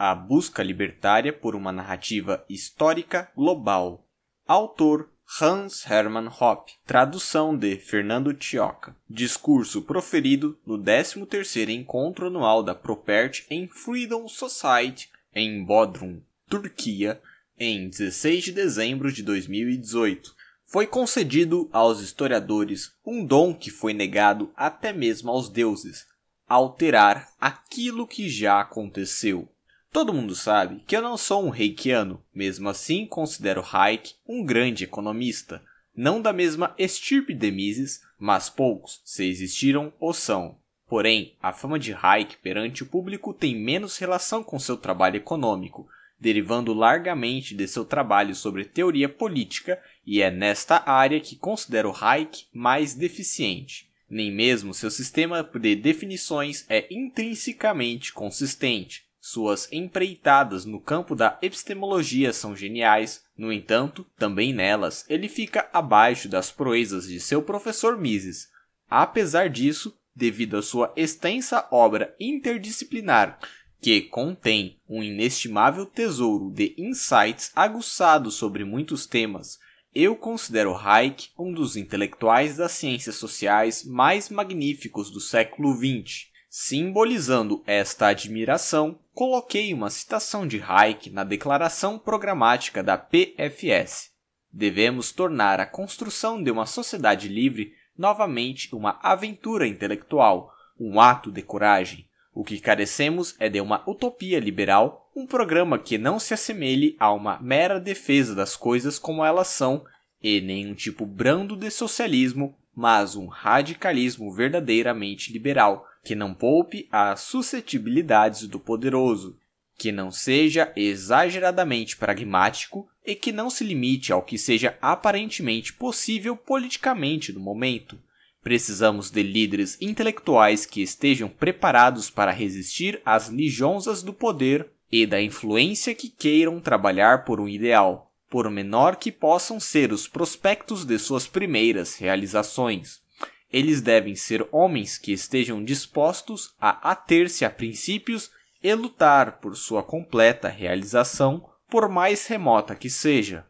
A busca libertária por uma narrativa histórica global. Autor Hans Hermann Hoppe, tradução de Fernando Tioca. Discurso proferido no 13º Encontro Anual da Propert em Freedom Society, em Bodrum, Turquia, em 16 de dezembro de 2018. Foi concedido aos historiadores um dom que foi negado até mesmo aos deuses, alterar aquilo que já aconteceu. Todo mundo sabe que eu não sou um reikiano, mesmo assim considero Hayek um grande economista. Não da mesma estirpe de Mises, mas poucos, se existiram ou são. Porém, a fama de Hayek perante o público tem menos relação com seu trabalho econômico, derivando largamente de seu trabalho sobre teoria política, e é nesta área que considero Hayek mais deficiente. Nem mesmo seu sistema de definições é intrinsecamente consistente suas empreitadas no campo da epistemologia são geniais, no entanto, também nelas ele fica abaixo das proezas de seu professor Mises. Apesar disso, devido à sua extensa obra interdisciplinar, que contém um inestimável tesouro de insights aguçados sobre muitos temas, eu considero Hayek um dos intelectuais das ciências sociais mais magníficos do século XX. Simbolizando esta admiração, coloquei uma citação de Hayek na declaração programática da PFS. Devemos tornar a construção de uma sociedade livre novamente uma aventura intelectual, um ato de coragem. O que carecemos é de uma utopia liberal, um programa que não se assemelhe a uma mera defesa das coisas como elas são, e nem um tipo brando de socialismo, mas um radicalismo verdadeiramente liberal, que não poupe as suscetibilidades do poderoso, que não seja exageradamente pragmático e que não se limite ao que seja aparentemente possível politicamente no momento. Precisamos de líderes intelectuais que estejam preparados para resistir às lijonzas do poder e da influência que queiram trabalhar por um ideal, por menor que possam ser os prospectos de suas primeiras realizações. Eles devem ser homens que estejam dispostos a ater-se a princípios e lutar por sua completa realização, por mais remota que seja.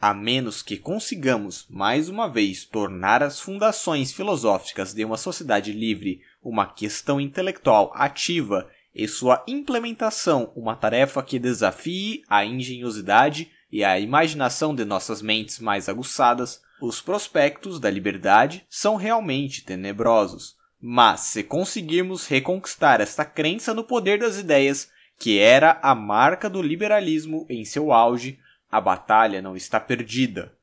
A menos que consigamos, mais uma vez, tornar as fundações filosóficas de uma sociedade livre uma questão intelectual ativa e sua implementação uma tarefa que desafie a engenhosidade e a imaginação de nossas mentes mais aguçadas, os prospectos da liberdade são realmente tenebrosos, mas se conseguirmos reconquistar esta crença no poder das ideias, que era a marca do liberalismo em seu auge, a batalha não está perdida.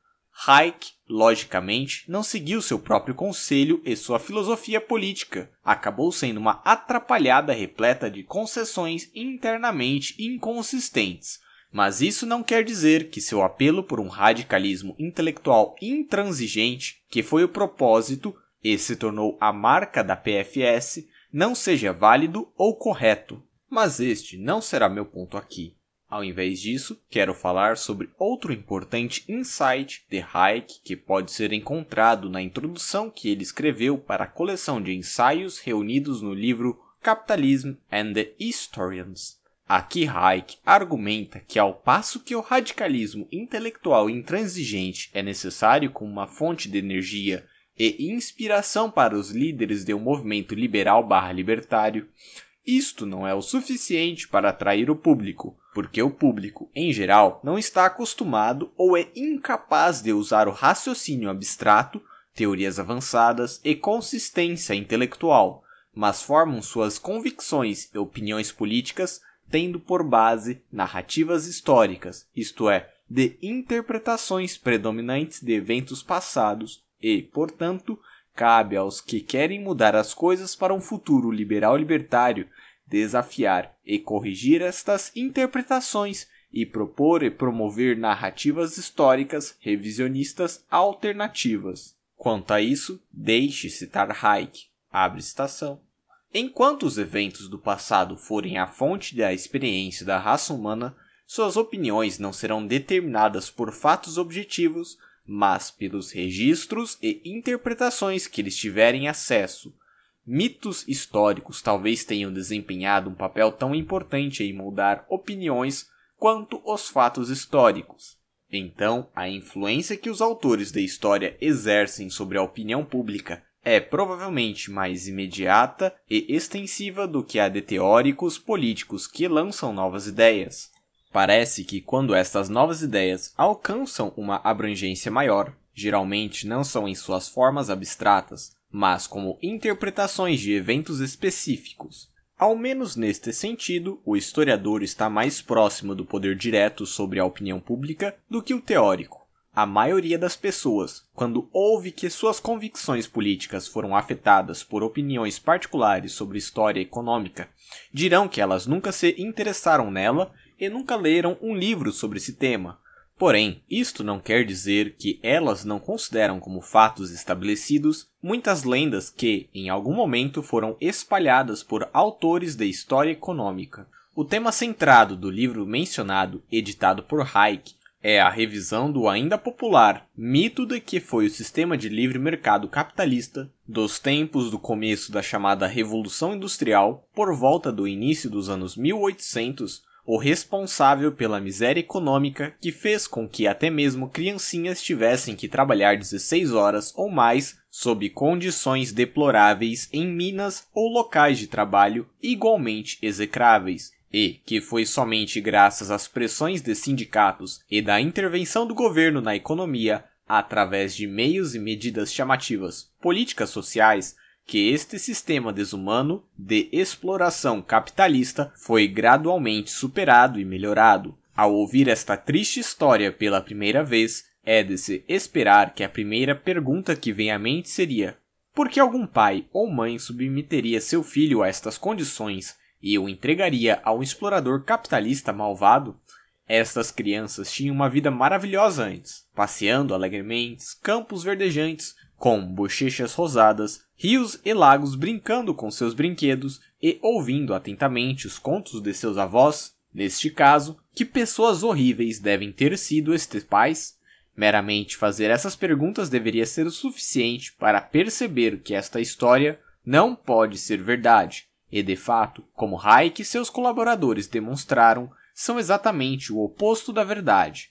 Hayek, logicamente, não seguiu seu próprio conselho e sua filosofia política acabou sendo uma atrapalhada repleta de concessões internamente inconsistentes, mas isso não quer dizer que seu apelo por um radicalismo intelectual intransigente, que foi o propósito e se tornou a marca da PFS, não seja válido ou correto. Mas este não será meu ponto aqui. Ao invés disso, quero falar sobre outro importante insight de Hayek que pode ser encontrado na introdução que ele escreveu para a coleção de ensaios reunidos no livro Capitalism and the Historians, Aqui Hayek argumenta que, ao passo que o radicalismo intelectual intransigente é necessário como uma fonte de energia e inspiração para os líderes de um movimento liberal libertário, isto não é o suficiente para atrair o público, porque o público, em geral, não está acostumado ou é incapaz de usar o raciocínio abstrato, teorias avançadas e consistência intelectual, mas formam suas convicções e opiniões políticas tendo por base narrativas históricas, isto é, de interpretações predominantes de eventos passados e, portanto, cabe aos que querem mudar as coisas para um futuro liberal libertário desafiar e corrigir estas interpretações e propor e promover narrativas históricas revisionistas alternativas. Quanto a isso, deixe citar Hayek, abre citação, Enquanto os eventos do passado forem a fonte da experiência da raça humana, suas opiniões não serão determinadas por fatos objetivos, mas pelos registros e interpretações que eles tiverem acesso. Mitos históricos talvez tenham desempenhado um papel tão importante em moldar opiniões quanto os fatos históricos. Então, a influência que os autores da história exercem sobre a opinião pública é provavelmente mais imediata e extensiva do que a de teóricos políticos que lançam novas ideias. Parece que quando estas novas ideias alcançam uma abrangência maior, geralmente não são em suas formas abstratas, mas como interpretações de eventos específicos. Ao menos neste sentido, o historiador está mais próximo do poder direto sobre a opinião pública do que o teórico. A maioria das pessoas, quando ouve que suas convicções políticas foram afetadas por opiniões particulares sobre história econômica, dirão que elas nunca se interessaram nela e nunca leram um livro sobre esse tema. Porém, isto não quer dizer que elas não consideram como fatos estabelecidos muitas lendas que, em algum momento, foram espalhadas por autores de história econômica. O tema centrado do livro mencionado, editado por Hayek, é a revisão do ainda popular mito de que foi o sistema de livre mercado capitalista dos tempos do começo da chamada Revolução Industrial, por volta do início dos anos 1800, o responsável pela miséria econômica que fez com que até mesmo criancinhas tivessem que trabalhar 16 horas ou mais sob condições deploráveis em minas ou locais de trabalho igualmente execráveis, e que foi somente graças às pressões de sindicatos e da intervenção do governo na economia, através de meios e medidas chamativas políticas sociais, que este sistema desumano de exploração capitalista foi gradualmente superado e melhorado. Ao ouvir esta triste história pela primeira vez, é de se esperar que a primeira pergunta que vem à mente seria: por que algum pai ou mãe submeteria seu filho a estas condições e o entregaria a um explorador capitalista malvado, estas crianças tinham uma vida maravilhosa antes, passeando alegremente campos verdejantes, com bochechas rosadas, rios e lagos brincando com seus brinquedos e ouvindo atentamente os contos de seus avós, neste caso, que pessoas horríveis devem ter sido estes pais? Meramente fazer essas perguntas deveria ser o suficiente para perceber que esta história não pode ser verdade e de fato, como Hayek e seus colaboradores demonstraram, são exatamente o oposto da verdade.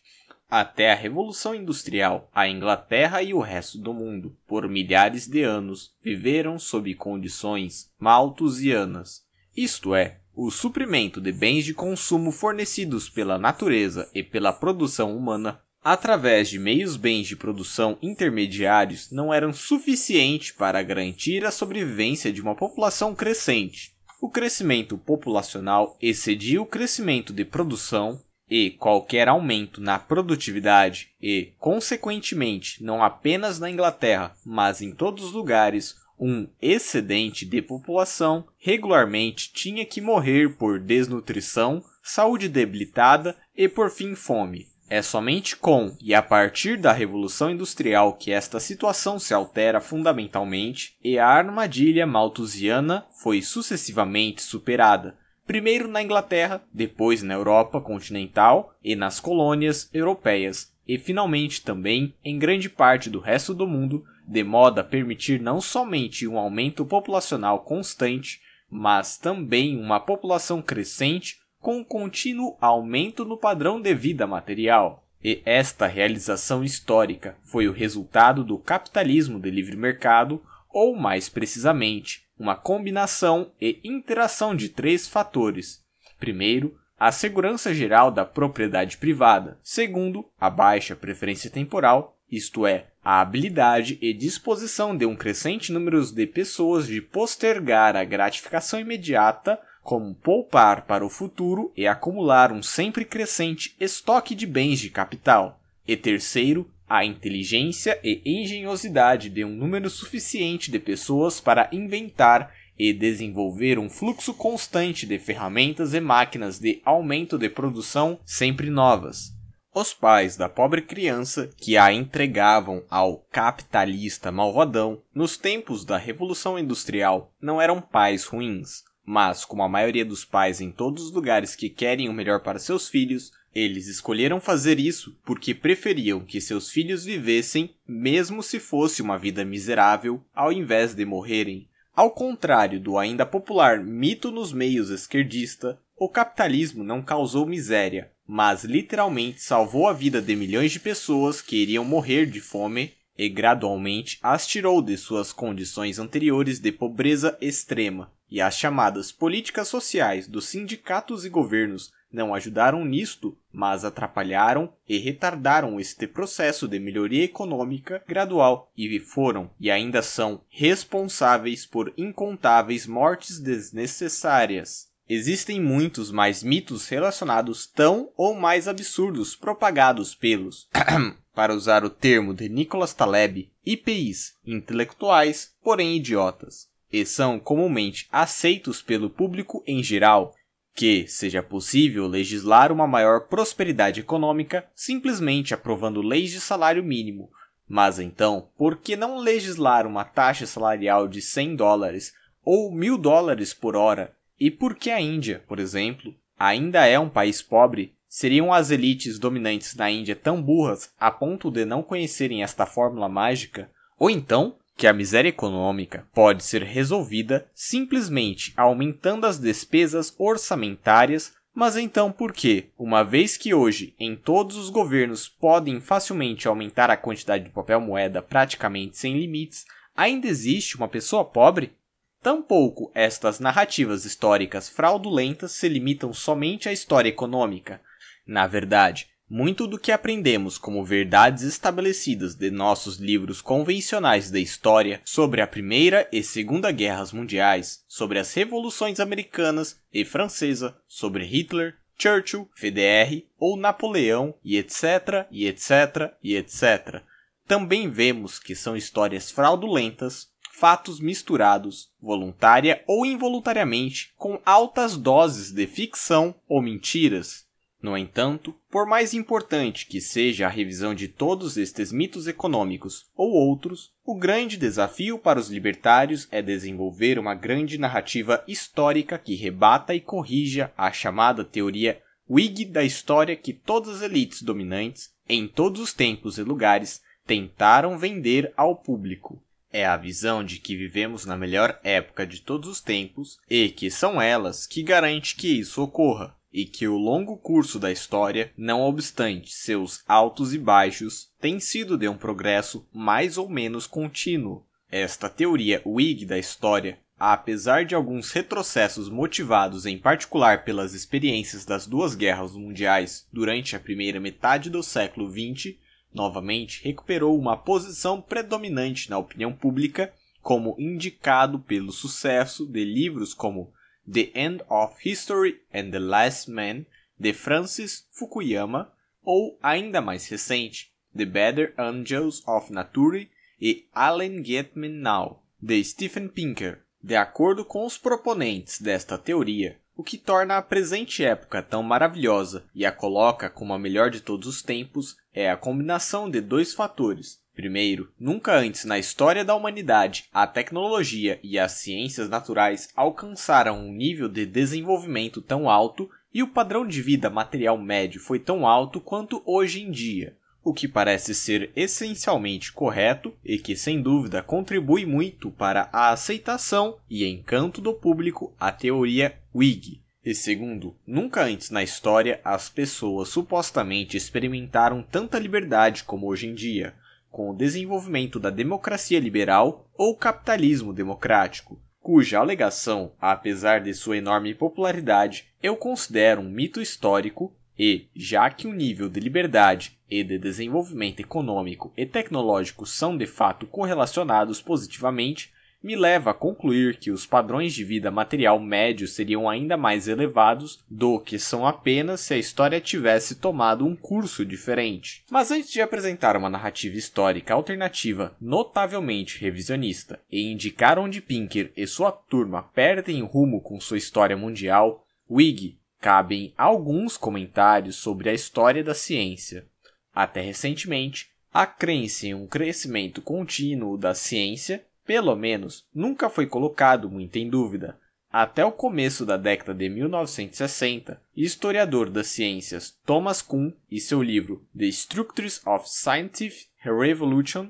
Até a Revolução Industrial, a Inglaterra e o resto do mundo, por milhares de anos, viveram sob condições malthusianas. Isto é, o suprimento de bens de consumo fornecidos pela natureza e pela produção humana através de meios bens de produção intermediários, não eram suficientes para garantir a sobrevivência de uma população crescente. O crescimento populacional excedia o crescimento de produção e qualquer aumento na produtividade e, consequentemente, não apenas na Inglaterra, mas em todos os lugares, um excedente de população regularmente tinha que morrer por desnutrição, saúde debilitada e, por fim, fome. É somente com e a partir da Revolução Industrial que esta situação se altera fundamentalmente e a armadilha malthusiana foi sucessivamente superada, primeiro na Inglaterra, depois na Europa continental e nas colônias europeias, e finalmente também em grande parte do resto do mundo, de modo a permitir não somente um aumento populacional constante, mas também uma população crescente com um contínuo aumento no padrão de vida material. E esta realização histórica foi o resultado do capitalismo de livre mercado, ou mais precisamente, uma combinação e interação de três fatores. Primeiro, a segurança geral da propriedade privada. Segundo, a baixa preferência temporal, isto é, a habilidade e disposição de um crescente número de pessoas de postergar a gratificação imediata como poupar para o futuro e acumular um sempre crescente estoque de bens de capital. E terceiro, a inteligência e engenhosidade de um número suficiente de pessoas para inventar e desenvolver um fluxo constante de ferramentas e máquinas de aumento de produção sempre novas. Os pais da pobre criança que a entregavam ao capitalista malvadão nos tempos da Revolução Industrial não eram pais ruins. Mas, como a maioria dos pais em todos os lugares que querem o melhor para seus filhos, eles escolheram fazer isso porque preferiam que seus filhos vivessem, mesmo se fosse uma vida miserável, ao invés de morrerem. Ao contrário do ainda popular mito nos meios esquerdista, o capitalismo não causou miséria, mas literalmente salvou a vida de milhões de pessoas que iriam morrer de fome e gradualmente as tirou de suas condições anteriores de pobreza extrema, e as chamadas políticas sociais dos sindicatos e governos não ajudaram nisto, mas atrapalharam e retardaram este processo de melhoria econômica gradual e foram e ainda são responsáveis por incontáveis mortes desnecessárias, Existem muitos mais mitos relacionados tão ou mais absurdos propagados pelos, para usar o termo de Nicolas Taleb, IPIs, intelectuais, porém idiotas, e são comumente aceitos pelo público em geral, que seja possível legislar uma maior prosperidade econômica simplesmente aprovando leis de salário mínimo. Mas então, por que não legislar uma taxa salarial de 100 dólares ou 1000 dólares por hora e por que a Índia, por exemplo, ainda é um país pobre? Seriam as elites dominantes na Índia tão burras a ponto de não conhecerem esta fórmula mágica? Ou então, que a miséria econômica pode ser resolvida simplesmente aumentando as despesas orçamentárias mas então por que, uma vez que hoje em todos os governos podem facilmente aumentar a quantidade de papel moeda praticamente sem limites, ainda existe uma pessoa pobre Tampouco estas narrativas históricas fraudulentas se limitam somente à história econômica. Na verdade, muito do que aprendemos como verdades estabelecidas de nossos livros convencionais de história sobre a Primeira e Segunda Guerras Mundiais, sobre as revoluções americanas e francesa, sobre Hitler, Churchill, FDR ou Napoleão e etc, e etc, e etc. Também vemos que são histórias fraudulentas fatos misturados, voluntária ou involuntariamente, com altas doses de ficção ou mentiras. No entanto, por mais importante que seja a revisão de todos estes mitos econômicos ou outros, o grande desafio para os libertários é desenvolver uma grande narrativa histórica que rebata e corrija a chamada teoria Whig da história que todas as elites dominantes, em todos os tempos e lugares, tentaram vender ao público. É a visão de que vivemos na melhor época de todos os tempos e que são elas que garante que isso ocorra, e que o longo curso da história, não obstante seus altos e baixos, tem sido de um progresso mais ou menos contínuo. Esta teoria Whig da história, apesar de alguns retrocessos motivados em particular pelas experiências das duas guerras mundiais durante a primeira metade do século XX, novamente recuperou uma posição predominante na opinião pública, como indicado pelo sucesso de livros como The End of History and the Last Man, de Francis Fukuyama, ou ainda mais recente, The Better Angels of Nature e Allen Getman Now, de Stephen Pinker. De acordo com os proponentes desta teoria, o que torna a presente época tão maravilhosa e a coloca como a melhor de todos os tempos é a combinação de dois fatores. Primeiro, nunca antes na história da humanidade a tecnologia e as ciências naturais alcançaram um nível de desenvolvimento tão alto e o padrão de vida material médio foi tão alto quanto hoje em dia, o que parece ser essencialmente correto e que sem dúvida contribui muito para a aceitação e encanto do público a teoria Whig. E segundo, nunca antes na história as pessoas supostamente experimentaram tanta liberdade como hoje em dia, com o desenvolvimento da democracia liberal ou capitalismo democrático, cuja alegação, apesar de sua enorme popularidade, eu considero um mito histórico e, já que o nível de liberdade e de desenvolvimento econômico e tecnológico são de fato correlacionados positivamente, me leva a concluir que os padrões de vida material médio seriam ainda mais elevados do que são apenas se a história tivesse tomado um curso diferente. Mas antes de apresentar uma narrativa histórica alternativa notavelmente revisionista e indicar onde Pinker e sua turma perdem rumo com sua história mundial, Wig cabem alguns comentários sobre a história da ciência. Até recentemente, a crença em um crescimento contínuo da ciência pelo menos, nunca foi colocado muito em dúvida. Até o começo da década de 1960, historiador das ciências Thomas Kuhn e seu livro The Structures of Scientific Revolution,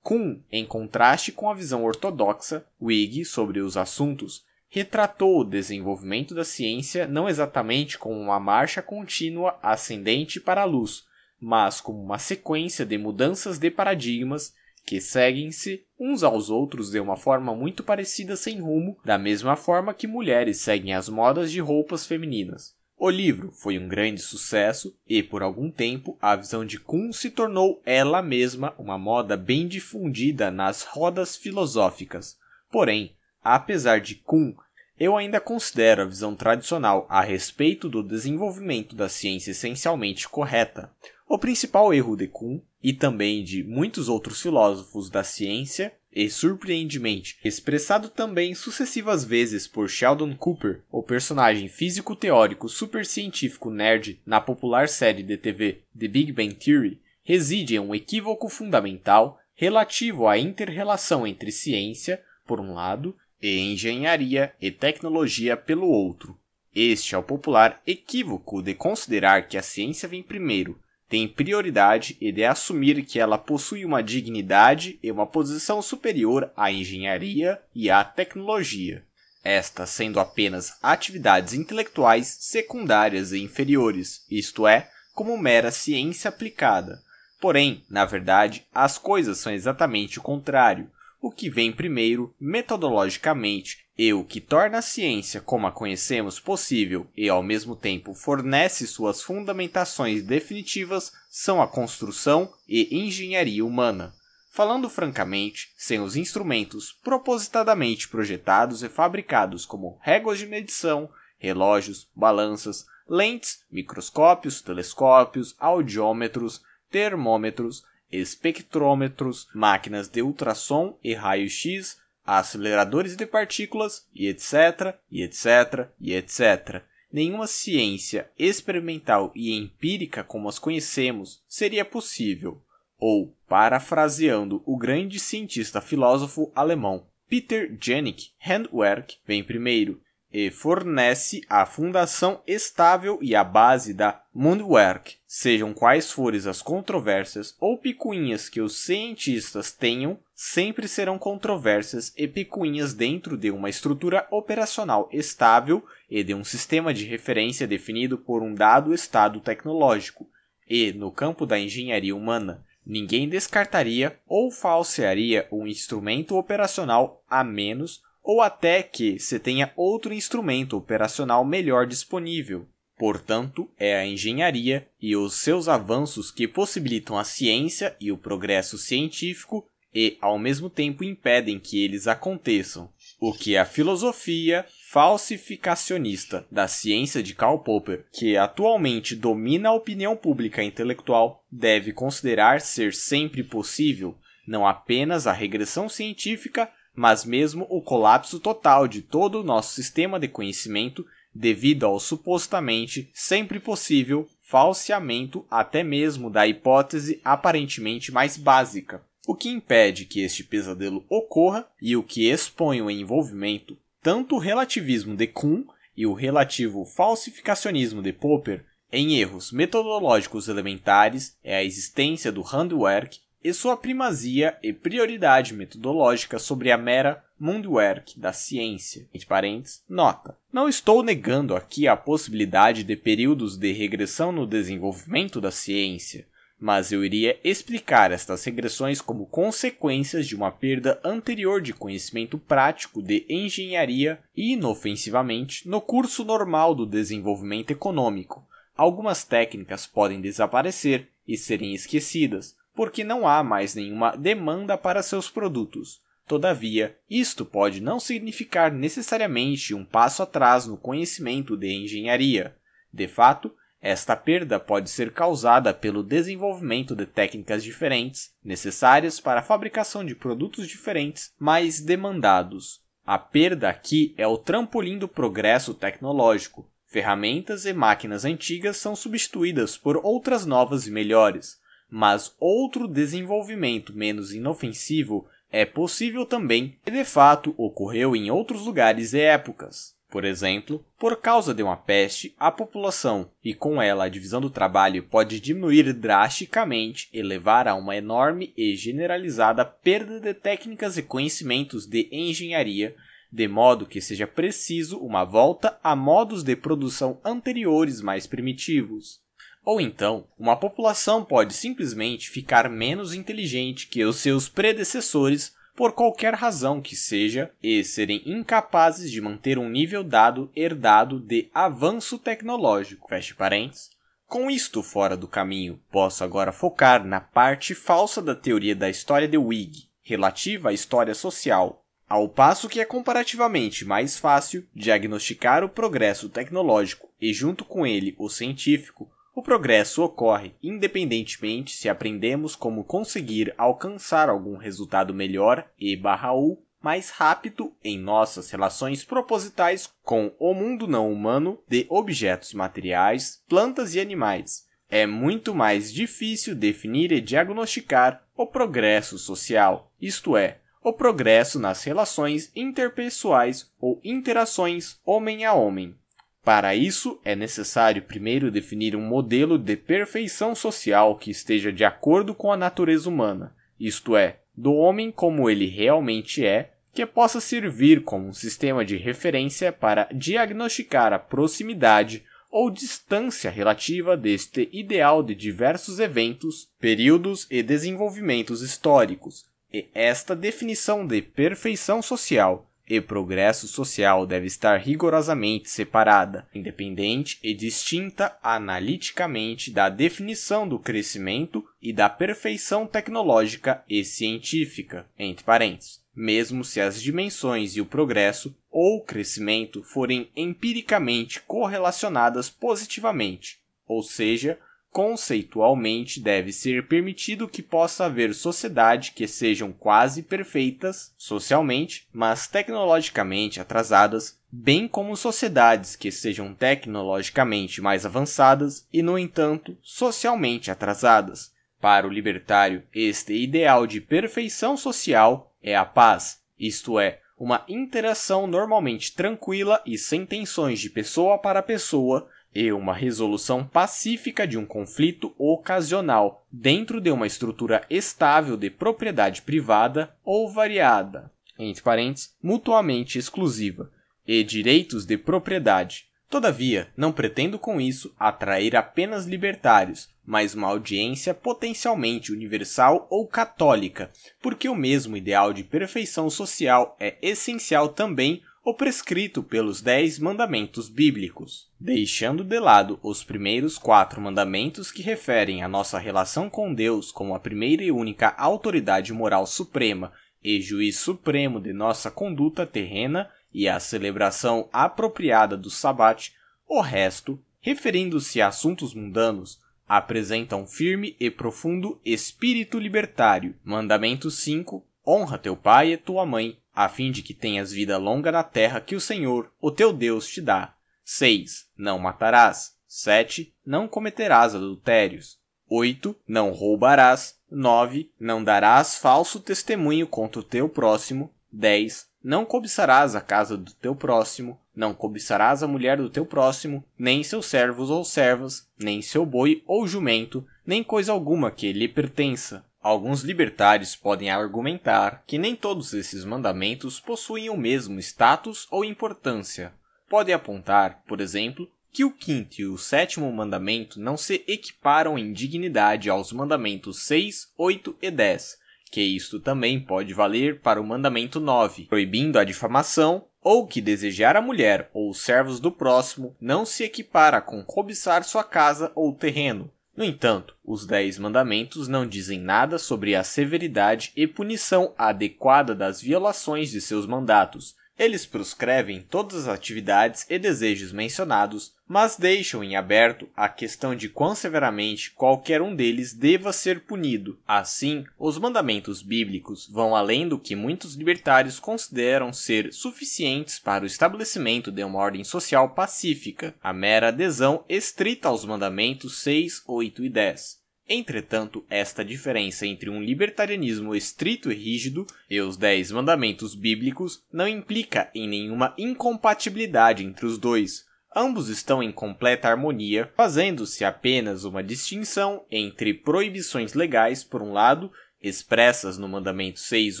Kuhn, em contraste com a visão ortodoxa Whig sobre os assuntos, retratou o desenvolvimento da ciência não exatamente como uma marcha contínua ascendente para a luz, mas como uma sequência de mudanças de paradigmas que seguem-se uns aos outros de uma forma muito parecida sem rumo, da mesma forma que mulheres seguem as modas de roupas femininas. O livro foi um grande sucesso e, por algum tempo, a visão de Kuhn se tornou ela mesma uma moda bem difundida nas rodas filosóficas. Porém, apesar de Kuhn, eu ainda considero a visão tradicional a respeito do desenvolvimento da ciência essencialmente correta, o principal erro de Kuhn, e também de muitos outros filósofos da ciência, e surpreendentemente expressado também sucessivas vezes por Sheldon Cooper, o personagem físico-teórico supercientífico nerd na popular série de TV The Big Bang Theory, reside em um equívoco fundamental relativo à interrelação entre ciência, por um lado, e engenharia e tecnologia pelo outro. Este é o popular equívoco de considerar que a ciência vem primeiro tem prioridade e de é assumir que ela possui uma dignidade e uma posição superior à engenharia e à tecnologia, estas sendo apenas atividades intelectuais secundárias e inferiores, isto é, como mera ciência aplicada. Porém, na verdade, as coisas são exatamente o contrário o que vem primeiro metodologicamente e o que torna a ciência como a conhecemos possível e ao mesmo tempo fornece suas fundamentações definitivas são a construção e engenharia humana. Falando francamente, sem os instrumentos propositadamente projetados e fabricados como réguas de medição, relógios, balanças, lentes, microscópios, telescópios, audiômetros, termômetros, espectrômetros, máquinas de ultrassom e raio-x, aceleradores de partículas e etc, e etc, e etc. Nenhuma ciência experimental e empírica como as conhecemos seria possível, ou, parafraseando o grande cientista filósofo alemão Peter Janik, Handwerk vem primeiro e fornece a fundação estável e a base da Mundwerk, Sejam quais forem as controvérsias ou picuinhas que os cientistas tenham, sempre serão controvérsias e picuinhas dentro de uma estrutura operacional estável e de um sistema de referência definido por um dado estado tecnológico. E, no campo da engenharia humana, ninguém descartaria ou falsearia um instrumento operacional a menos ou até que se tenha outro instrumento operacional melhor disponível. Portanto, é a engenharia e os seus avanços que possibilitam a ciência e o progresso científico e, ao mesmo tempo, impedem que eles aconteçam, o que a filosofia falsificacionista da ciência de Karl Popper, que atualmente domina a opinião pública intelectual, deve considerar ser sempre possível não apenas a regressão científica, mas mesmo o colapso total de todo o nosso sistema de conhecimento devido ao supostamente sempre possível falseamento até mesmo da hipótese aparentemente mais básica, o que impede que este pesadelo ocorra e o que expõe o envolvimento tanto o relativismo de Kuhn e o relativo falsificacionismo de Popper em erros metodológicos elementares é a existência do handwork e sua primazia e prioridade metodológica sobre a mera Mundwerk, da ciência, entre parênteses, nota. Não estou negando aqui a possibilidade de períodos de regressão no desenvolvimento da ciência, mas eu iria explicar estas regressões como consequências de uma perda anterior de conhecimento prático de engenharia e, inofensivamente, no curso normal do desenvolvimento econômico. Algumas técnicas podem desaparecer e serem esquecidas, porque não há mais nenhuma demanda para seus produtos. Todavia, isto pode não significar necessariamente um passo atrás no conhecimento de engenharia. De fato, esta perda pode ser causada pelo desenvolvimento de técnicas diferentes, necessárias para a fabricação de produtos diferentes, mais demandados. A perda aqui é o trampolim do progresso tecnológico. Ferramentas e máquinas antigas são substituídas por outras novas e melhores, mas outro desenvolvimento menos inofensivo é possível também que de fato ocorreu em outros lugares e épocas. Por exemplo, por causa de uma peste, a população e com ela a divisão do trabalho pode diminuir drasticamente e levar a uma enorme e generalizada perda de técnicas e conhecimentos de engenharia, de modo que seja preciso uma volta a modos de produção anteriores mais primitivos. Ou então, uma população pode simplesmente ficar menos inteligente que os seus predecessores por qualquer razão que seja e serem incapazes de manter um nível dado herdado de avanço tecnológico. Feche parênteses. Com isto fora do caminho, posso agora focar na parte falsa da teoria da história de Whig, relativa à história social, ao passo que é comparativamente mais fácil diagnosticar o progresso tecnológico e, junto com ele, o científico, o progresso ocorre independentemente se aprendemos como conseguir alcançar algum resultado melhor e/ou mais rápido em nossas relações propositais com o mundo não humano de objetos materiais, plantas e animais. É muito mais difícil definir e diagnosticar o progresso social, isto é, o progresso nas relações interpessoais ou interações homem a homem. Para isso, é necessário primeiro definir um modelo de perfeição social que esteja de acordo com a natureza humana, isto é, do homem como ele realmente é, que possa servir como um sistema de referência para diagnosticar a proximidade ou distância relativa deste ideal de diversos eventos, períodos e desenvolvimentos históricos. E esta definição de perfeição social e progresso social deve estar rigorosamente separada, independente e distinta analiticamente da definição do crescimento e da perfeição tecnológica e científica, entre parênteses, mesmo se as dimensões e o progresso ou crescimento forem empiricamente correlacionadas positivamente, ou seja, conceitualmente deve ser permitido que possa haver sociedades que sejam quase perfeitas socialmente, mas tecnologicamente atrasadas, bem como sociedades que sejam tecnologicamente mais avançadas e, no entanto, socialmente atrasadas. Para o libertário, este ideal de perfeição social é a paz, isto é, uma interação normalmente tranquila e sem tensões de pessoa para pessoa e uma resolução pacífica de um conflito ocasional dentro de uma estrutura estável de propriedade privada ou variada, entre parênteses, mutuamente exclusiva, e direitos de propriedade. Todavia, não pretendo com isso atrair apenas libertários, mas uma audiência potencialmente universal ou católica, porque o mesmo ideal de perfeição social é essencial também o prescrito pelos Dez Mandamentos Bíblicos. Deixando de lado os primeiros quatro mandamentos que referem a nossa relação com Deus como a primeira e única autoridade moral suprema e juiz supremo de nossa conduta terrena e a celebração apropriada do sabbat, o resto, referindo-se a assuntos mundanos, apresenta um firme e profundo espírito libertário. Mandamento 5: Honra teu pai e tua mãe, a fim de que tenhas vida longa na terra que o Senhor, o teu Deus, te dá. 6. Não matarás. 7. Não cometerás adultérios. 8. Não roubarás. 9. Não darás falso testemunho contra o teu próximo. 10. Não cobiçarás a casa do teu próximo. Não cobiçarás a mulher do teu próximo, nem seus servos ou servas, nem seu boi ou jumento, nem coisa alguma que lhe pertença. Alguns libertários podem argumentar que nem todos esses mandamentos possuem o mesmo status ou importância, podem apontar, por exemplo, que o quinto e o sétimo mandamento não se equiparam em dignidade aos mandamentos 6, 8 e 10, que isto também pode valer para o mandamento 9, proibindo a difamação, ou que desejar a mulher ou os servos do próximo não se equipara com cobiçar sua casa ou terreno. No entanto, os Dez Mandamentos não dizem nada sobre a severidade e punição adequada das violações de seus mandatos, eles proscrevem todas as atividades e desejos mencionados, mas deixam em aberto a questão de quão severamente qualquer um deles deva ser punido. Assim, os mandamentos bíblicos vão além do que muitos libertários consideram ser suficientes para o estabelecimento de uma ordem social pacífica, a mera adesão estrita aos mandamentos 6, 8 e 10. Entretanto, esta diferença entre um libertarianismo estrito e rígido e os Dez Mandamentos Bíblicos não implica em nenhuma incompatibilidade entre os dois. Ambos estão em completa harmonia, fazendo-se apenas uma distinção entre proibições legais, por um lado, expressas no mandamento 6,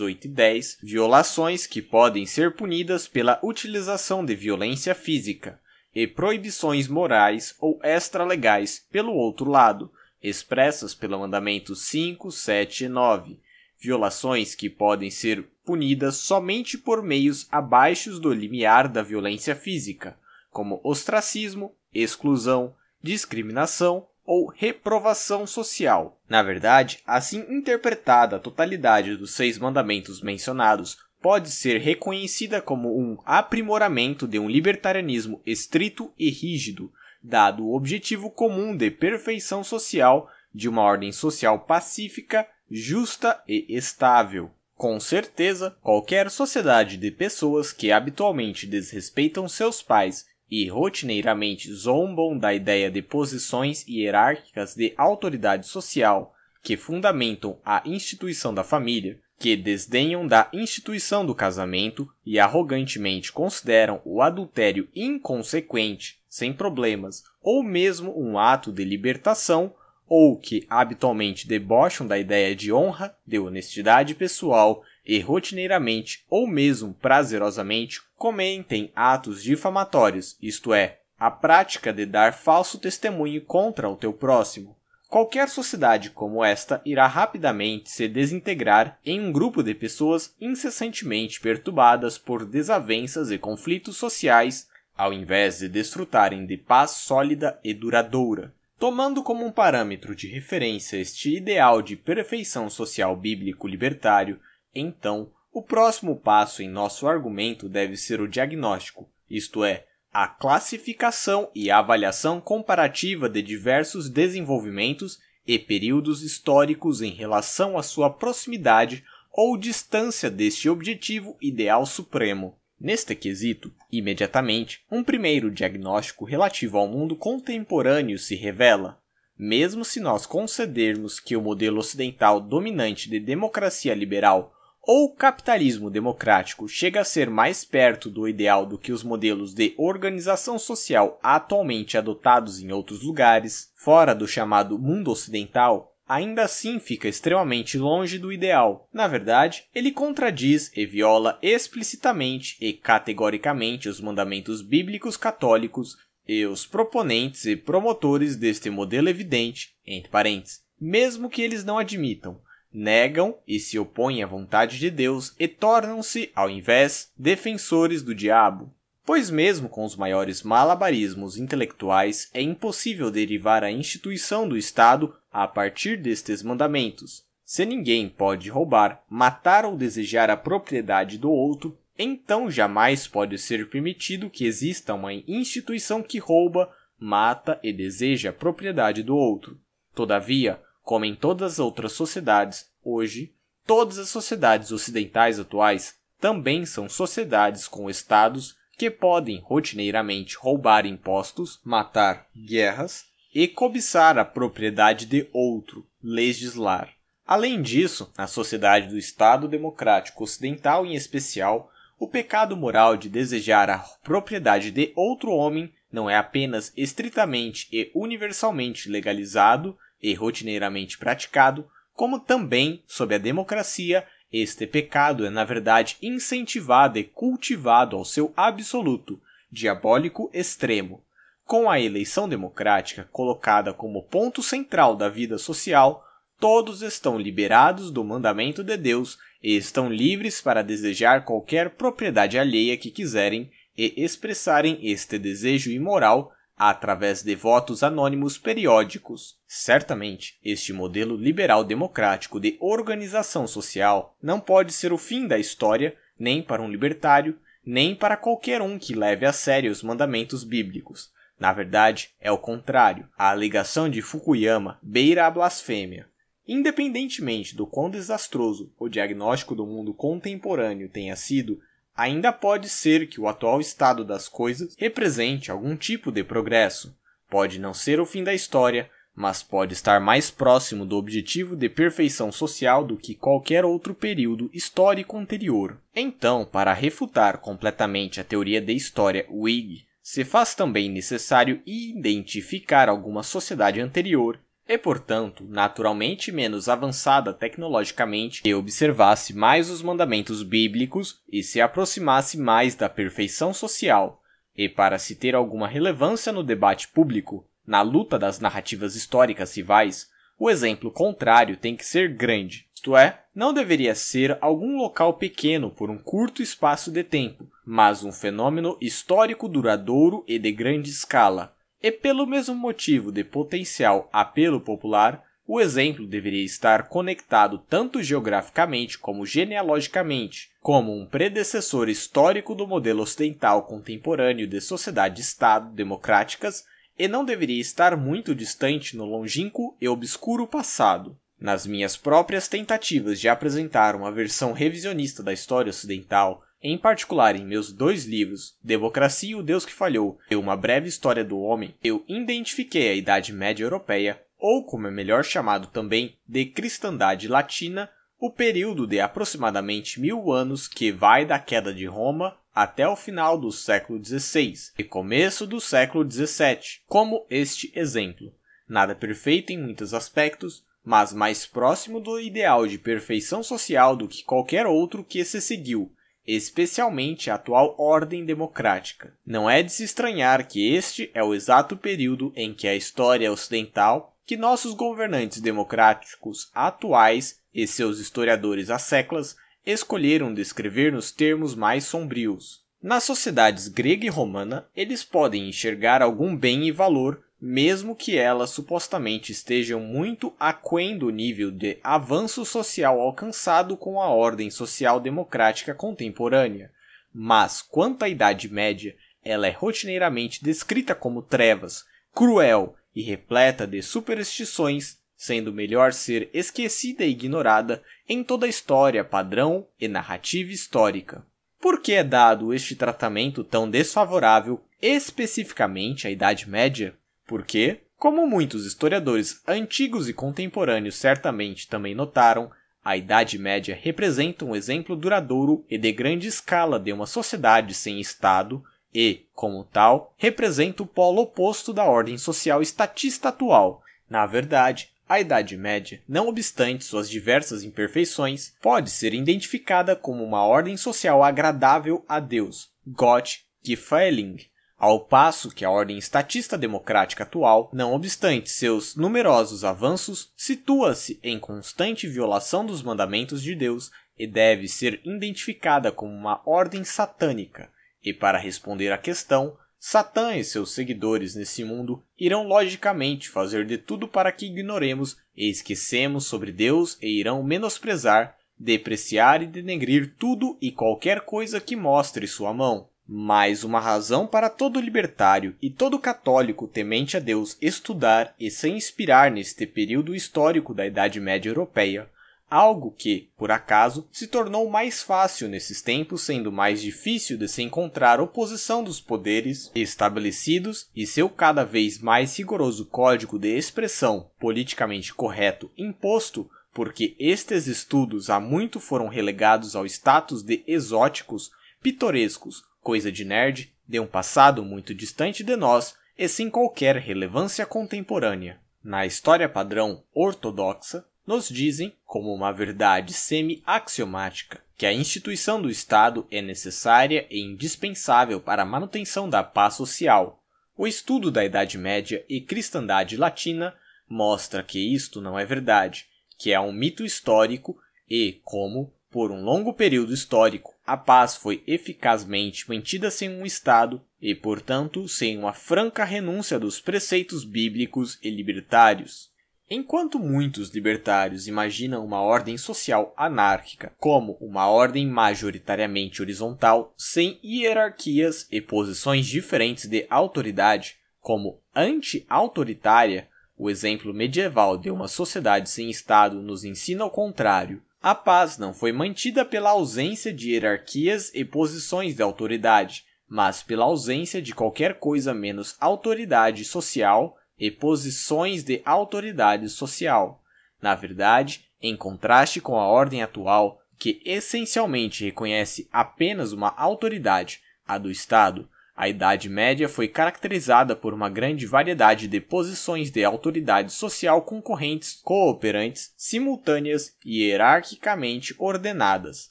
8 e 10, violações que podem ser punidas pela utilização de violência física, e proibições morais ou extralegais, pelo outro lado expressas pelo mandamento 5, 7 e 9, violações que podem ser punidas somente por meios abaixo do limiar da violência física, como ostracismo, exclusão, discriminação ou reprovação social. Na verdade, assim interpretada, a totalidade dos seis mandamentos mencionados pode ser reconhecida como um aprimoramento de um libertarianismo estrito e rígido, dado o objetivo comum de perfeição social de uma ordem social pacífica, justa e estável. Com certeza, qualquer sociedade de pessoas que habitualmente desrespeitam seus pais e rotineiramente zombam da ideia de posições hierárquicas de autoridade social que fundamentam a instituição da família, que desdenham da instituição do casamento e arrogantemente consideram o adultério inconsequente, sem problemas, ou mesmo um ato de libertação, ou que habitualmente debocham da ideia de honra, de honestidade pessoal e rotineiramente ou mesmo prazerosamente comentem atos difamatórios, isto é, a prática de dar falso testemunho contra o teu próximo. Qualquer sociedade como esta irá rapidamente se desintegrar em um grupo de pessoas incessantemente perturbadas por desavenças e conflitos sociais, ao invés de desfrutarem de paz sólida e duradoura. Tomando como um parâmetro de referência este ideal de perfeição social bíblico libertário, então, o próximo passo em nosso argumento deve ser o diagnóstico, isto é, a classificação e avaliação comparativa de diversos desenvolvimentos e períodos históricos em relação à sua proximidade ou distância deste objetivo ideal supremo. Neste quesito, imediatamente, um primeiro diagnóstico relativo ao mundo contemporâneo se revela. Mesmo se nós concedermos que o modelo ocidental dominante de democracia liberal ou o capitalismo democrático chega a ser mais perto do ideal do que os modelos de organização social atualmente adotados em outros lugares, fora do chamado mundo ocidental, ainda assim fica extremamente longe do ideal. Na verdade, ele contradiz e viola explicitamente e categoricamente os mandamentos bíblicos católicos e os proponentes e promotores deste modelo evidente, entre parênteses, mesmo que eles não admitam negam e se opõem à vontade de Deus e tornam-se, ao invés, defensores do diabo. Pois, mesmo com os maiores malabarismos intelectuais, é impossível derivar a instituição do Estado a partir destes mandamentos. Se ninguém pode roubar, matar ou desejar a propriedade do outro, então jamais pode ser permitido que exista uma instituição que rouba, mata e deseja a propriedade do outro. Todavia, como em todas as outras sociedades, hoje, todas as sociedades ocidentais atuais também são sociedades com estados que podem rotineiramente roubar impostos, matar guerras e cobiçar a propriedade de outro, legislar. Além disso, na sociedade do Estado Democrático Ocidental em especial, o pecado moral de desejar a propriedade de outro homem não é apenas estritamente e universalmente legalizado, e rotineiramente praticado, como também sob a democracia, este pecado é na verdade incentivado e cultivado ao seu absoluto, diabólico extremo. Com a eleição democrática colocada como ponto central da vida social, todos estão liberados do mandamento de Deus e estão livres para desejar qualquer propriedade alheia que quiserem e expressarem este desejo imoral através de votos anônimos periódicos. Certamente, este modelo liberal-democrático de organização social não pode ser o fim da história, nem para um libertário, nem para qualquer um que leve a sério os mandamentos bíblicos. Na verdade, é o contrário. A alegação de Fukuyama beira a blasfêmia. Independentemente do quão desastroso o diagnóstico do mundo contemporâneo tenha sido, Ainda pode ser que o atual estado das coisas represente algum tipo de progresso. Pode não ser o fim da história, mas pode estar mais próximo do objetivo de perfeição social do que qualquer outro período histórico anterior. Então, para refutar completamente a teoria de história Whig, se faz também necessário identificar alguma sociedade anterior e, portanto, naturalmente menos avançada tecnologicamente que observasse mais os mandamentos bíblicos e se aproximasse mais da perfeição social, e para se ter alguma relevância no debate público, na luta das narrativas históricas rivais, o exemplo contrário tem que ser grande, isto é, não deveria ser algum local pequeno por um curto espaço de tempo, mas um fenômeno histórico duradouro e de grande escala, e pelo mesmo motivo de potencial apelo popular, o exemplo deveria estar conectado tanto geograficamente como genealogicamente, como um predecessor histórico do modelo ocidental contemporâneo de sociedade-estado democráticas, e não deveria estar muito distante no longínquo e obscuro passado. Nas minhas próprias tentativas de apresentar uma versão revisionista da história ocidental em particular, em meus dois livros, Democracia e o Deus que Falhou e Uma Breve História do Homem, eu identifiquei a Idade Média Europeia, ou como é melhor chamado também, de Cristandade Latina, o período de aproximadamente mil anos que vai da queda de Roma até o final do século XVI e começo do século XVII, como este exemplo. Nada perfeito em muitos aspectos, mas mais próximo do ideal de perfeição social do que qualquer outro que se seguiu, especialmente a atual ordem democrática. Não é de se estranhar que este é o exato período em que a história ocidental, que nossos governantes democráticos atuais e seus historiadores há séculos escolheram descrever nos termos mais sombrios. Nas sociedades grega e romana, eles podem enxergar algum bem e valor mesmo que elas supostamente estejam muito aquém do nível de avanço social alcançado com a ordem social democrática contemporânea. Mas, quanto à Idade Média, ela é rotineiramente descrita como trevas, cruel e repleta de superstições, sendo melhor ser esquecida e ignorada em toda a história padrão e narrativa histórica. Por que é dado este tratamento tão desfavorável especificamente à Idade Média? Porque, como muitos historiadores antigos e contemporâneos certamente também notaram, a Idade Média representa um exemplo duradouro e de grande escala de uma sociedade sem Estado e, como tal, representa o polo oposto da ordem social estatista atual. Na verdade, a Idade Média, não obstante suas diversas imperfeições, pode ser identificada como uma ordem social agradável a Deus, Gott Gefällig, ao passo que a ordem estatista democrática atual, não obstante seus numerosos avanços, situa-se em constante violação dos mandamentos de Deus e deve ser identificada como uma ordem satânica. E para responder à questão, Satã e seus seguidores nesse mundo irão logicamente fazer de tudo para que ignoremos e esquecemos sobre Deus e irão menosprezar, depreciar e denegrir tudo e qualquer coisa que mostre sua mão. Mais uma razão para todo libertário e todo católico temente a Deus estudar e se inspirar neste período histórico da Idade Média Europeia, algo que, por acaso, se tornou mais fácil nesses tempos, sendo mais difícil de se encontrar oposição dos poderes estabelecidos e seu cada vez mais rigoroso código de expressão politicamente correto imposto porque estes estudos há muito foram relegados ao status de exóticos, pitorescos coisa de nerd, de um passado muito distante de nós e sem qualquer relevância contemporânea. Na história padrão ortodoxa, nos dizem, como uma verdade semi-axiomática, que a instituição do Estado é necessária e indispensável para a manutenção da paz social. O estudo da Idade Média e Cristandade Latina mostra que isto não é verdade, que é um mito histórico e como, por um longo período histórico, a paz foi eficazmente mantida sem um Estado e, portanto, sem uma franca renúncia dos preceitos bíblicos e libertários. Enquanto muitos libertários imaginam uma ordem social anárquica como uma ordem majoritariamente horizontal, sem hierarquias e posições diferentes de autoridade, como anti-autoritária, o exemplo medieval de uma sociedade sem Estado nos ensina o contrário, a paz não foi mantida pela ausência de hierarquias e posições de autoridade, mas pela ausência de qualquer coisa menos autoridade social e posições de autoridade social. Na verdade, em contraste com a ordem atual, que essencialmente reconhece apenas uma autoridade, a do Estado, a Idade Média foi caracterizada por uma grande variedade de posições de autoridade social concorrentes, cooperantes, simultâneas e hierarquicamente ordenadas.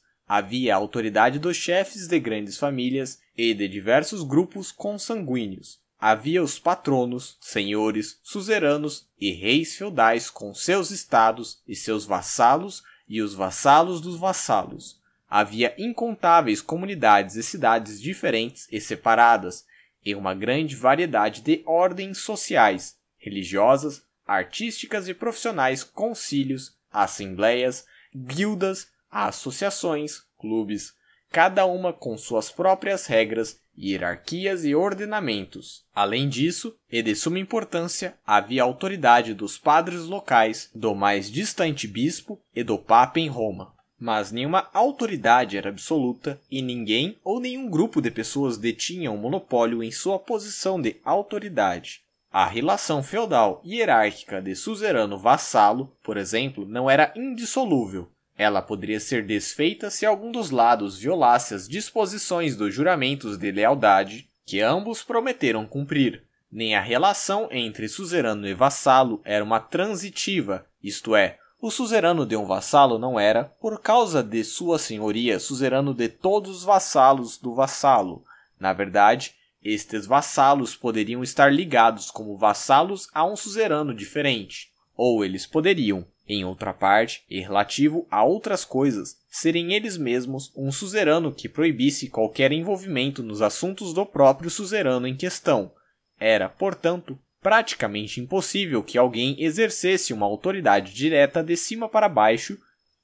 Havia a autoridade dos chefes de grandes famílias e de diversos grupos consanguíneos. Havia os patronos, senhores, suzeranos e reis feudais com seus estados e seus vassalos e os vassalos dos vassalos havia incontáveis comunidades e cidades diferentes e separadas, e uma grande variedade de ordens sociais, religiosas, artísticas e profissionais, concílios, assembleias, guildas, associações, clubes, cada uma com suas próprias regras, hierarquias e ordenamentos. Além disso, e de suma importância, havia a autoridade dos padres locais, do mais distante bispo e do papa em Roma. Mas nenhuma autoridade era absoluta e ninguém ou nenhum grupo de pessoas detinha o um monopólio em sua posição de autoridade. A relação feudal e hierárquica de suzerano-vassalo, por exemplo, não era indissolúvel. Ela poderia ser desfeita se algum dos lados violasse as disposições dos juramentos de lealdade que ambos prometeram cumprir. Nem a relação entre suzerano e vassalo era uma transitiva, isto é, o suzerano de um vassalo não era, por causa de sua senhoria, suzerano de todos os vassalos do vassalo. Na verdade, estes vassalos poderiam estar ligados como vassalos a um suzerano diferente, ou eles poderiam, em outra parte, e relativo a outras coisas, serem eles mesmos um suzerano que proibisse qualquer envolvimento nos assuntos do próprio suzerano em questão. Era, portanto, praticamente impossível que alguém exercesse uma autoridade direta de cima para baixo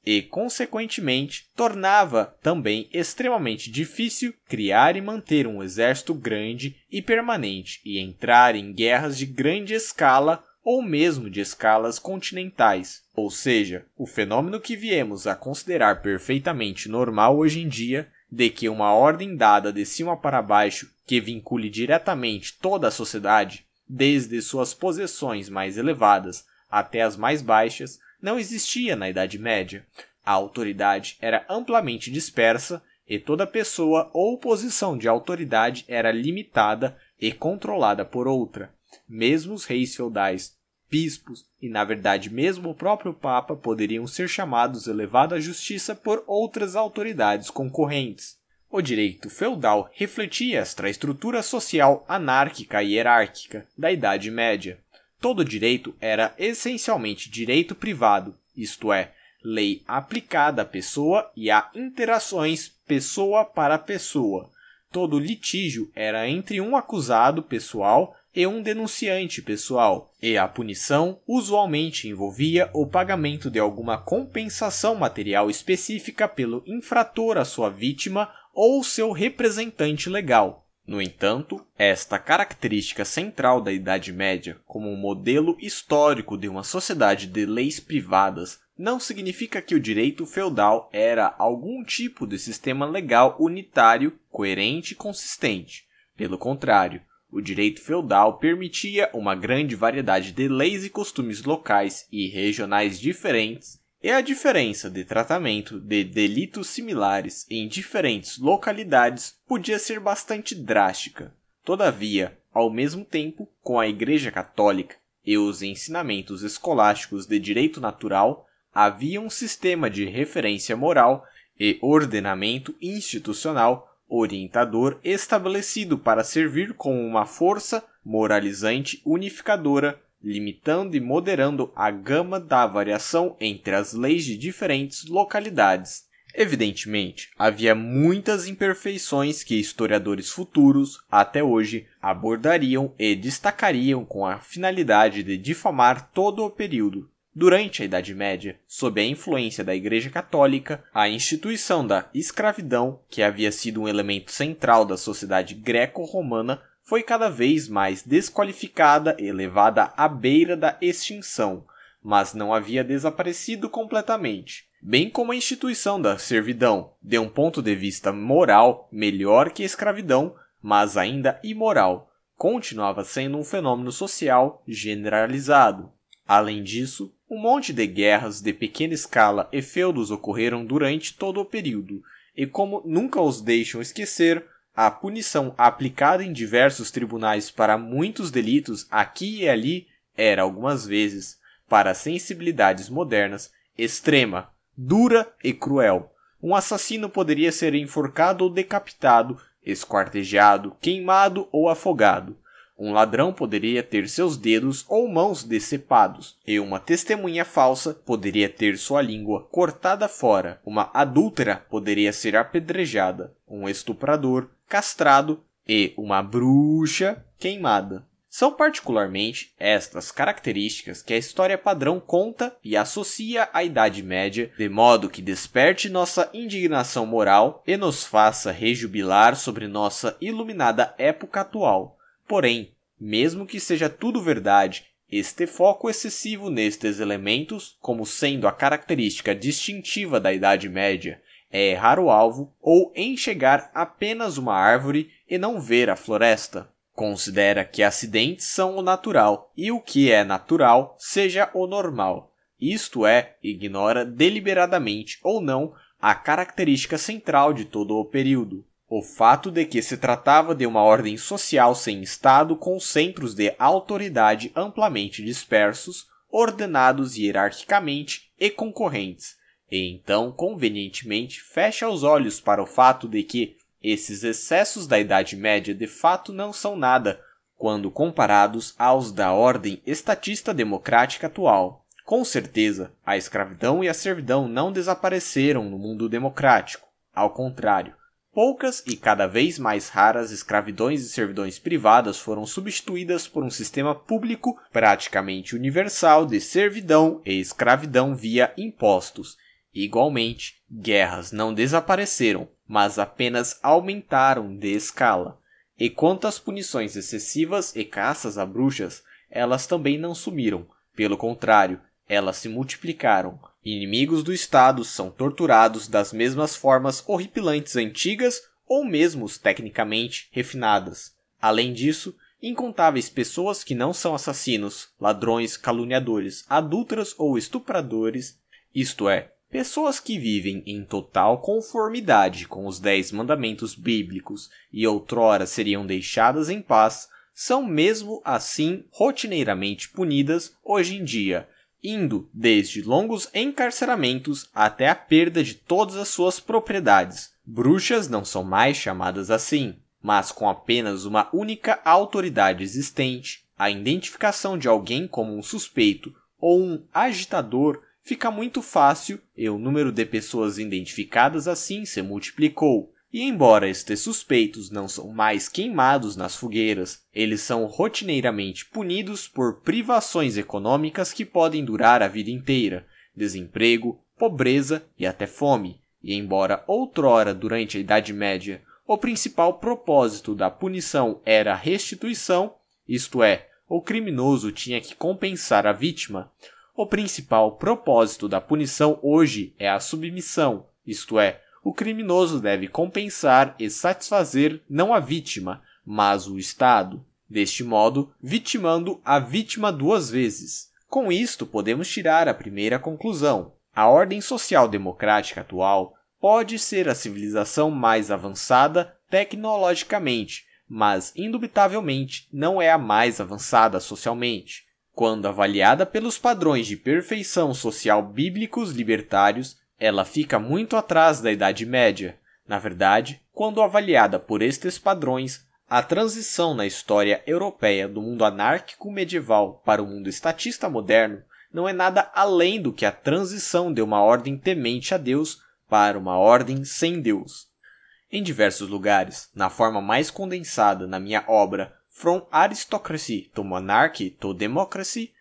e, consequentemente, tornava também extremamente difícil criar e manter um exército grande e permanente e entrar em guerras de grande escala ou mesmo de escalas continentais, ou seja, o fenômeno que viemos a considerar perfeitamente normal hoje em dia de que uma ordem dada de cima para baixo que vincule diretamente toda a sociedade desde suas posições mais elevadas até as mais baixas, não existia na Idade Média. A autoridade era amplamente dispersa e toda pessoa ou posição de autoridade era limitada e controlada por outra. Mesmo os reis feudais, bispos e, na verdade, mesmo o próprio Papa poderiam ser chamados levados à justiça por outras autoridades concorrentes. O direito feudal refletia esta estrutura social anárquica e hierárquica da Idade Média. Todo direito era essencialmente direito privado, isto é, lei aplicada à pessoa e a interações pessoa para pessoa. Todo litígio era entre um acusado pessoal e um denunciante pessoal, e a punição usualmente envolvia o pagamento de alguma compensação material específica pelo infrator à sua vítima ou seu representante legal. No entanto, esta característica central da Idade Média, como um modelo histórico de uma sociedade de leis privadas, não significa que o direito feudal era algum tipo de sistema legal unitário, coerente e consistente. Pelo contrário, o direito feudal permitia uma grande variedade de leis e costumes locais e regionais diferentes e é a diferença de tratamento de delitos similares em diferentes localidades podia ser bastante drástica. Todavia, ao mesmo tempo, com a Igreja Católica e os ensinamentos escolásticos de direito natural, havia um sistema de referência moral e ordenamento institucional orientador estabelecido para servir como uma força moralizante unificadora limitando e moderando a gama da variação entre as leis de diferentes localidades. Evidentemente, havia muitas imperfeições que historiadores futuros, até hoje, abordariam e destacariam com a finalidade de difamar todo o período. Durante a Idade Média, sob a influência da Igreja Católica, a instituição da escravidão, que havia sido um elemento central da sociedade greco-romana, foi cada vez mais desqualificada e levada à beira da extinção, mas não havia desaparecido completamente, bem como a instituição da servidão, de um ponto de vista moral melhor que a escravidão, mas ainda imoral, continuava sendo um fenômeno social generalizado. Além disso, um monte de guerras de pequena escala e feudos ocorreram durante todo o período, e como nunca os deixam esquecer, a punição aplicada em diversos tribunais para muitos delitos aqui e ali era algumas vezes, para sensibilidades modernas, extrema, dura e cruel. Um assassino poderia ser enforcado ou decapitado, esquartejado, queimado ou afogado. Um ladrão poderia ter seus dedos ou mãos decepados, e uma testemunha falsa poderia ter sua língua cortada fora. Uma adúltera poderia ser apedrejada, um estuprador castrado e uma bruxa queimada. São particularmente estas características que a história padrão conta e associa à Idade Média, de modo que desperte nossa indignação moral e nos faça rejubilar sobre nossa iluminada época atual. Porém, mesmo que seja tudo verdade, este foco excessivo nestes elementos, como sendo a característica distintiva da Idade Média, é errar o alvo ou enxergar apenas uma árvore e não ver a floresta. Considera que acidentes são o natural e o que é natural seja o normal, isto é, ignora deliberadamente ou não a característica central de todo o período. O fato de que se tratava de uma ordem social sem Estado com centros de autoridade amplamente dispersos, ordenados hierarquicamente e concorrentes, e então convenientemente fecha os olhos para o fato de que esses excessos da Idade Média de fato não são nada quando comparados aos da ordem estatista democrática atual. Com certeza, a escravidão e a servidão não desapareceram no mundo democrático, ao contrário Poucas e cada vez mais raras escravidões e servidões privadas foram substituídas por um sistema público praticamente universal de servidão e escravidão via impostos. Igualmente, guerras não desapareceram, mas apenas aumentaram de escala. E quanto às punições excessivas e caças a bruxas, elas também não sumiram, pelo contrário, elas se multiplicaram. Inimigos do Estado são torturados das mesmas formas horripilantes antigas ou mesmo tecnicamente refinadas. Além disso, incontáveis pessoas que não são assassinos, ladrões, caluniadores, adúlteras ou estupradores, isto é, pessoas que vivem em total conformidade com os dez mandamentos bíblicos e outrora seriam deixadas em paz, são mesmo assim rotineiramente punidas hoje em dia indo desde longos encarceramentos até a perda de todas as suas propriedades. Bruxas não são mais chamadas assim, mas com apenas uma única autoridade existente, a identificação de alguém como um suspeito ou um agitador fica muito fácil e o número de pessoas identificadas assim se multiplicou. E embora estes suspeitos não são mais queimados nas fogueiras, eles são rotineiramente punidos por privações econômicas que podem durar a vida inteira, desemprego, pobreza e até fome. E embora outrora, durante a Idade Média, o principal propósito da punição era a restituição, isto é, o criminoso tinha que compensar a vítima, o principal propósito da punição hoje é a submissão, isto é, o criminoso deve compensar e satisfazer não a vítima, mas o Estado, deste modo, vitimando a vítima duas vezes. Com isto, podemos tirar a primeira conclusão. A ordem social-democrática atual pode ser a civilização mais avançada tecnologicamente, mas indubitavelmente não é a mais avançada socialmente. Quando avaliada pelos padrões de perfeição social bíblicos libertários, ela fica muito atrás da Idade Média. Na verdade, quando avaliada por estes padrões, a transição na história europeia do mundo anárquico medieval para o mundo estatista moderno não é nada além do que a transição de uma ordem temente a Deus para uma ordem sem Deus. Em diversos lugares, na forma mais condensada na minha obra From Aristocracy to Monarchy to Democracy,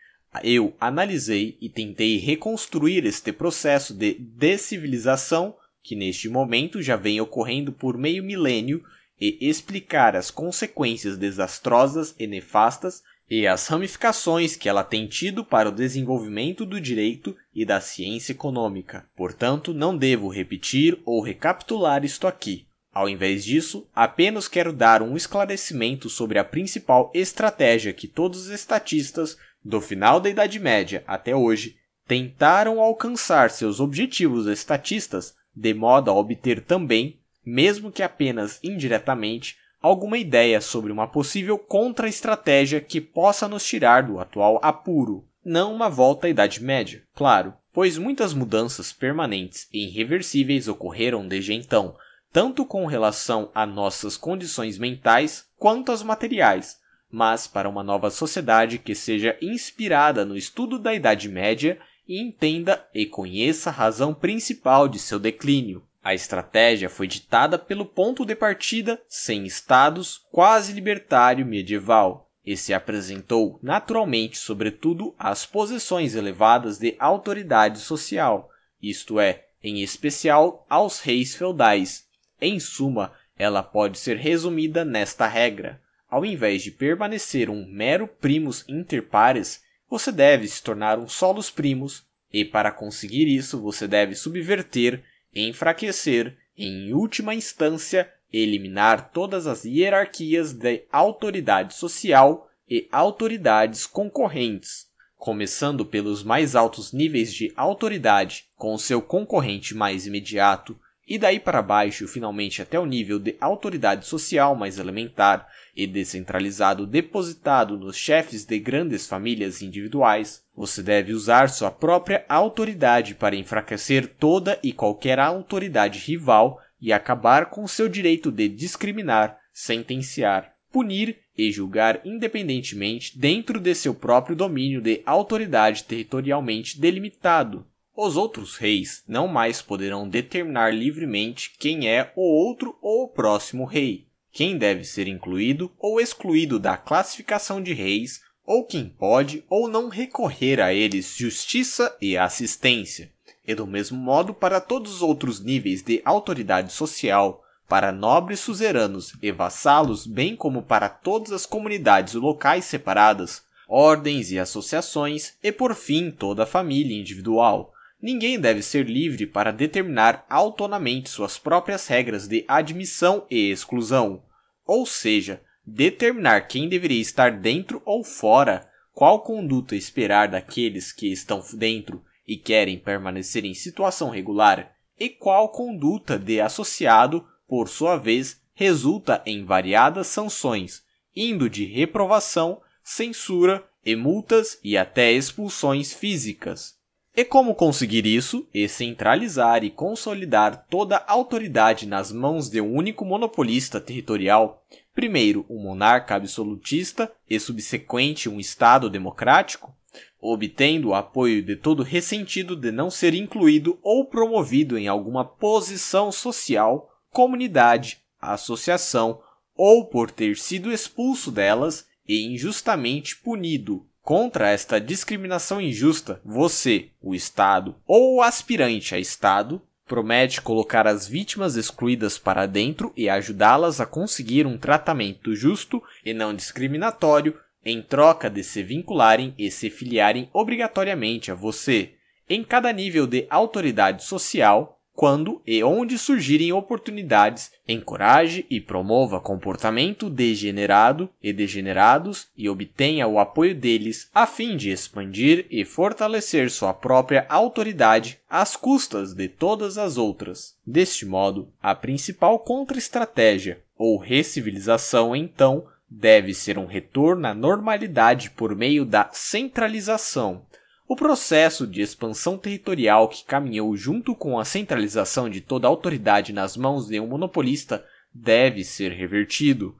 eu analisei e tentei reconstruir este processo de descivilização que neste momento já vem ocorrendo por meio milênio e explicar as consequências desastrosas e nefastas e as ramificações que ela tem tido para o desenvolvimento do direito e da ciência econômica. Portanto, não devo repetir ou recapitular isto aqui. Ao invés disso, apenas quero dar um esclarecimento sobre a principal estratégia que todos os estatistas do final da Idade Média até hoje, tentaram alcançar seus objetivos estatistas de modo a obter também, mesmo que apenas indiretamente, alguma ideia sobre uma possível contra-estratégia que possa nos tirar do atual apuro. Não uma volta à Idade Média, claro, pois muitas mudanças permanentes e irreversíveis ocorreram desde então, tanto com relação a nossas condições mentais quanto às materiais, mas para uma nova sociedade que seja inspirada no estudo da Idade Média e entenda e conheça a razão principal de seu declínio. A estratégia foi ditada pelo ponto de partida sem estados quase libertário medieval e se apresentou naturalmente, sobretudo, às posições elevadas de autoridade social, isto é, em especial aos reis feudais. Em suma, ela pode ser resumida nesta regra: ao invés de permanecer um mero primus inter pares, você deve se tornar um solus primus, e para conseguir isso você deve subverter, enfraquecer, em última instância, eliminar todas as hierarquias de autoridade social e autoridades concorrentes, começando pelos mais altos níveis de autoridade com o seu concorrente mais imediato, e daí para baixo, finalmente até o nível de autoridade social mais elementar e descentralizado depositado nos chefes de grandes famílias individuais, você deve usar sua própria autoridade para enfraquecer toda e qualquer autoridade rival e acabar com seu direito de discriminar, sentenciar, punir e julgar independentemente dentro de seu próprio domínio de autoridade territorialmente delimitado. Os outros reis não mais poderão determinar livremente quem é o outro ou o próximo rei, quem deve ser incluído ou excluído da classificação de reis, ou quem pode ou não recorrer a eles justiça e assistência. E do mesmo modo para todos os outros níveis de autoridade social, para nobres suzeranos e vassalos, bem como para todas as comunidades locais separadas, ordens e associações, e por fim toda a família individual Ninguém deve ser livre para determinar autonomamente suas próprias regras de admissão e exclusão, ou seja, determinar quem deveria estar dentro ou fora, qual conduta esperar daqueles que estão dentro e querem permanecer em situação regular, e qual conduta de associado, por sua vez, resulta em variadas sanções, indo de reprovação, censura e multas e até expulsões físicas. E como conseguir isso? E centralizar e consolidar toda a autoridade nas mãos de um único monopolista territorial, primeiro um monarca absolutista e subsequente um Estado democrático, obtendo o apoio de todo ressentido de não ser incluído ou promovido em alguma posição social, comunidade, associação ou por ter sido expulso delas e injustamente punido Contra esta discriminação injusta, você, o Estado ou o aspirante a Estado promete colocar as vítimas excluídas para dentro e ajudá-las a conseguir um tratamento justo e não discriminatório em troca de se vincularem e se filiarem obrigatoriamente a você, em cada nível de autoridade social, quando e onde surgirem oportunidades, encoraje e promova comportamento degenerado e degenerados e obtenha o apoio deles a fim de expandir e fortalecer sua própria autoridade às custas de todas as outras. Deste modo, a principal contra-estratégia ou recivilização então deve ser um retorno à normalidade por meio da centralização o processo de expansão territorial que caminhou junto com a centralização de toda a autoridade nas mãos de um monopolista deve ser revertido.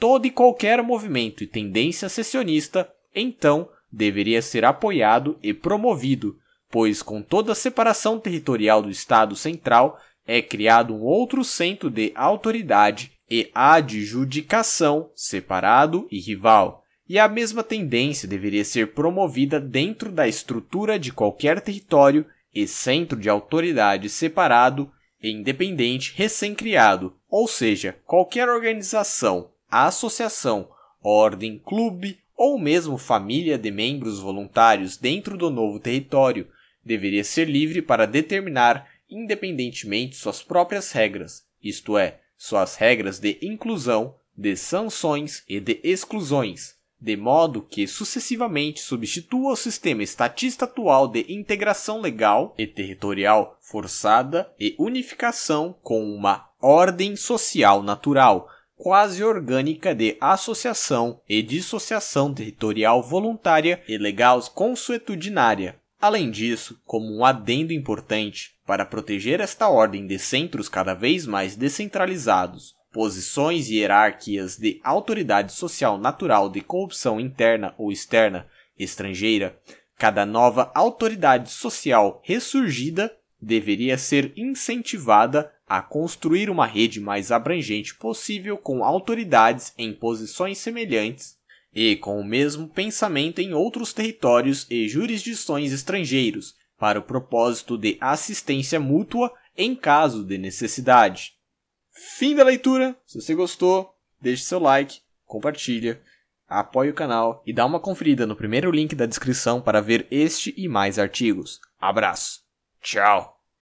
Todo e qualquer movimento e tendência secessionista, então, deveria ser apoiado e promovido, pois com toda a separação territorial do Estado central é criado um outro centro de autoridade e adjudicação separado e rival e a mesma tendência deveria ser promovida dentro da estrutura de qualquer território e centro de autoridade separado e independente recém-criado, ou seja, qualquer organização, associação, ordem, clube ou mesmo família de membros voluntários dentro do novo território deveria ser livre para determinar independentemente suas próprias regras, isto é, suas regras de inclusão, de sanções e de exclusões de modo que sucessivamente substitua o sistema estatista atual de integração legal e territorial forçada e unificação com uma ordem social natural, quase orgânica de associação e dissociação territorial voluntária e legal consuetudinária. Além disso, como um adendo importante, para proteger esta ordem de centros cada vez mais descentralizados, posições e hierarquias de autoridade social natural de corrupção interna ou externa estrangeira, cada nova autoridade social ressurgida deveria ser incentivada a construir uma rede mais abrangente possível com autoridades em posições semelhantes e com o mesmo pensamento em outros territórios e jurisdições estrangeiros, para o propósito de assistência mútua em caso de necessidade. Fim da leitura. Se você gostou, deixe seu like, compartilha, apoie o canal e dá uma conferida no primeiro link da descrição para ver este e mais artigos. Abraço. Tchau.